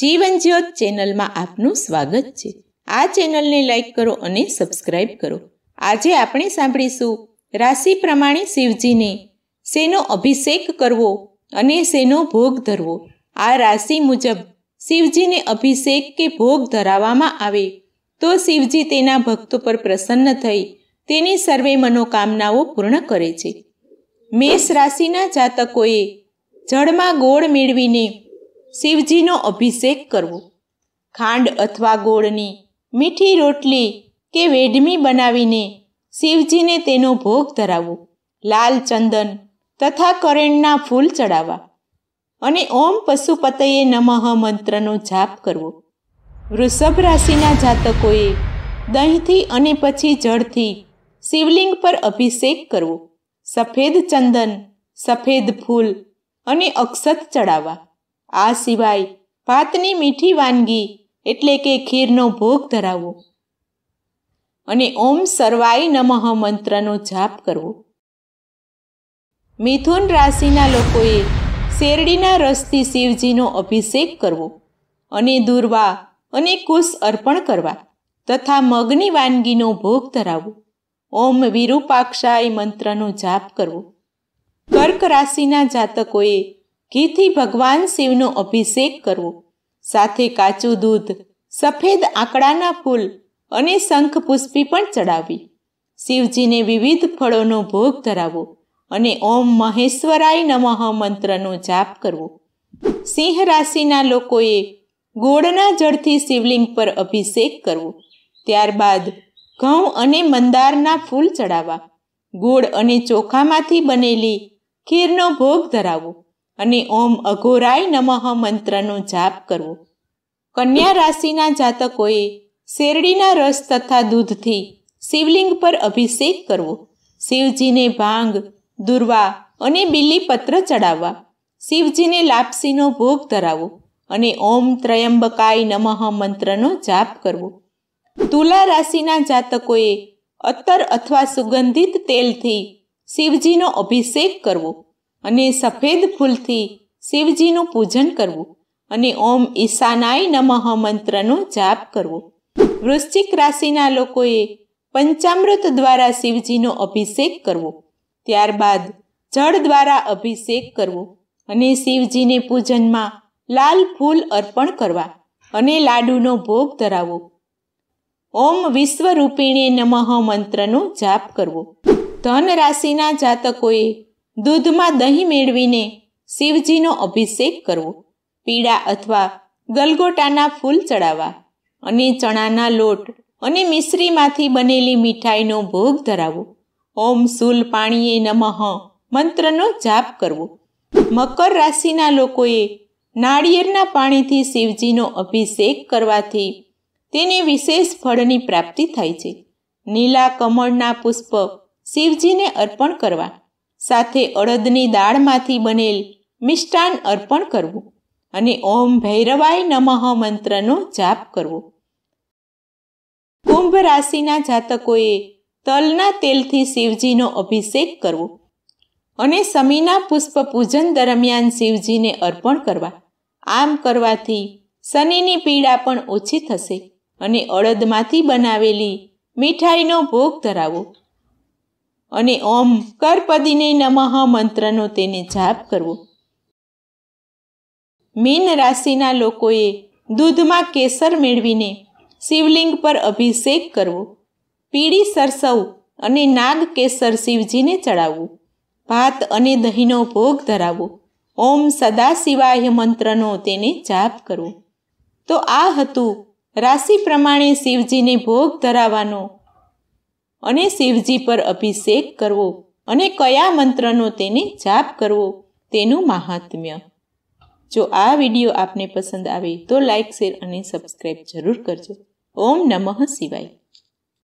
જીવન જ્યોત ચેનલમાં આપનું સ્વાગત છે આ ચેનલને લાઈક કરો અને સબસ્ક્રાઇબ કરો આજે આપણે સાંભળીશું રાશિ પ્રમાણે શિવજીને શેનો અભિષેક કરવો અને શેનો ભોગ ધરવો આ રાશિ મુજબ શિવજીને અભિષેક કે ભોગ ધરાવવામાં આવે તો શિવજી તેના ભક્તો પર પ્રસન્ન થઈ તેની સર્વે મનોકામનાઓ પૂર્ણ કરે છે મેષ રાશિના જાતકોએ જળમાં ગોળ મેળવીને શિવજીનો અભિષેક કરવો ખાંડ અથવા ગોળની મીઠી રોટલી કે વેડમી બનાવીને શિવજીને તેનો ભોગ ધરાવવો લાલ ચંદન તથા કરેણના ફૂલ ચડાવવા અને ઓમ પશુપતયે નમઃ મંત્રનો જાપ કરવો વૃષભ રાશિના જાતકોએ દહીંથી અને પછી જળથી શિવલિંગ પર અભિષેક કરવો સફેદ ચંદન સફેદ ફૂલ અને અક્ષત ચડાવવા આ સિવાય ભાતની મીઠી વાનગી એટલે કે ખીરનો ભોગ ધરાવવો અને ઓમ સર્વાય નમઃ મંત્રનો જાપ કરવો મિથુન રાશિના લોકોએ શેરડીના રસથી શિવજીનો અભિષેક કરવો અને દુર્વા અને કુશ અર્પણ કરવા તથા મગની વાનગીનો ભોગ ધરાવવો ઓમ વિરૂપાક્ષાય મંત્રનો જાપ કરવો કર્ક રાશિના જાતકોએ ઘીથી ભગવાન શિવનો અભિષેક કરવો સાથે કાચું દૂધ સફેદ આંકડાના ફૂલ અને શંખ પુષ્પી પણ ચડાવી શિવજીને વિવિધ ફળોનો ભોગ ધરાવવો અને ઓમ મહેશ્વરાય નમઃ મંત્રનો જાપ કરવો સિંહ રાશિના લોકોએ ગોળના જળથી શિવલિંગ પર અભિષેક કરવો ત્યારબાદ ઘઉં અને મંદારના ફૂલ ચડાવવા ગોળ અને ચોખામાંથી બનેલી ખીરનો ભોગ ધરાવવો અને ઓમ અઘોરાય નમઃ મંત્રનો જાપ કરવો કન્યા રાશિના જાતકોએ શેરડીના રસ તથા દૂધથી શિવલિંગ પર અભિષેક કરવો શિવજીને ભાંગ દુર્વા અને બિલીપત્ર ચડાવવા શિવજીને લાપસીનો ભોગ ધરાવો અને ઓમ ત્રયંબકાય નમઃ મંત્રનો જાપ કરવો તુલા રાશિના જાતકોએ અત્તર અથવા સુગંધિત તેલથી શિવજીનો અભિષેક કરવો અને સફેદ ફૂલથી શિવજીનું પૂજન કરવું અને ઓમ ઈશાનાય નમઃ મંત્રનો જાપ કરવો વૃશ્ચિક રાશિના લોકોએ પંચામૃત દ્વારા શિવજીનો અભિષેક કરવો ત્યારબાદ જળ દ્વારા અભિષેક કરવો અને શિવજીને પૂજનમાં લાલ ફૂલ અર્પણ કરવા અને લાડુનો ભોગ ધરાવો ઓમ વિશ્વરૂપિણે નમઃ મંત્રનો જાપ કરવો ધન રાશિના જાતકોએ દૂધમાં દહીં મેળવીને શિવજીનો અભિષેક કરવો પીળા અથવા ગલગોટાના ફૂલ ચડાવવા અને ચણાના લોટ અને મિશ્રીમાંથી બનેલી મીઠાઈનો ભોગ ધરાવવો ઓમ સૂલ પાણીએ નમઃ મંત્રનો જાપ કરવો મકર રાશિના લોકોએ નાળિયેરના પાણીથી શિવજીનો અભિષેક કરવાથી તેને વિશેષ ફળની પ્રાપ્તિ થાય છે નીલા કમળના પુષ્પ શિવજીને અર્પણ કરવા સાથે અડદની દાળમાંથી બનેલ મિષ્ટાન અર્પણ કરવું અને ઓમ ભૈરવાય નમઃ મંત્રનો જાપ કરવો કુંભ રાશિના જાતકોએ તલના તેલથી શિવજીનો અભિષેક કરવો અને સમીના પુષ્પ પૂજન દરમિયાન શિવજીને અર્પણ કરવા આમ કરવાથી શનિની પીડા પણ ઓછી થશે અને અડદમાંથી બનાવેલી મીઠાઈનો ભોગ ધરાવો અને ઓમ કરપદિને નમઃ મંત્રનો તેને જાપ કરવો મીન રાશિના લોકોએ દૂધમાં કેસર મેળવીને શિવલિંગ પર અભિષેક કરવો પીળી સરસવ અને નાગ કેસર શિવજીને ચડાવવું ભાત અને દહીંનો ભોગ ધરાવવો ઓમ સદાશિવાય મંત્રનો તેને જાપ કરવો તો આ હતું રાશિ પ્રમાણે શિવજીને ભોગ ધરાવવાનો અને શિવજી પર અભિષેક કરવો અને કયા મંત્રનો તેને જાપ કરવો તેનું મહાત્મ્ય જો આ વિડીયો આપને પસંદ આવે તો લાઇક શેર અને સબસ્ક્રાઈબ જરૂર કરજો ઓમ નમઃ શિવાય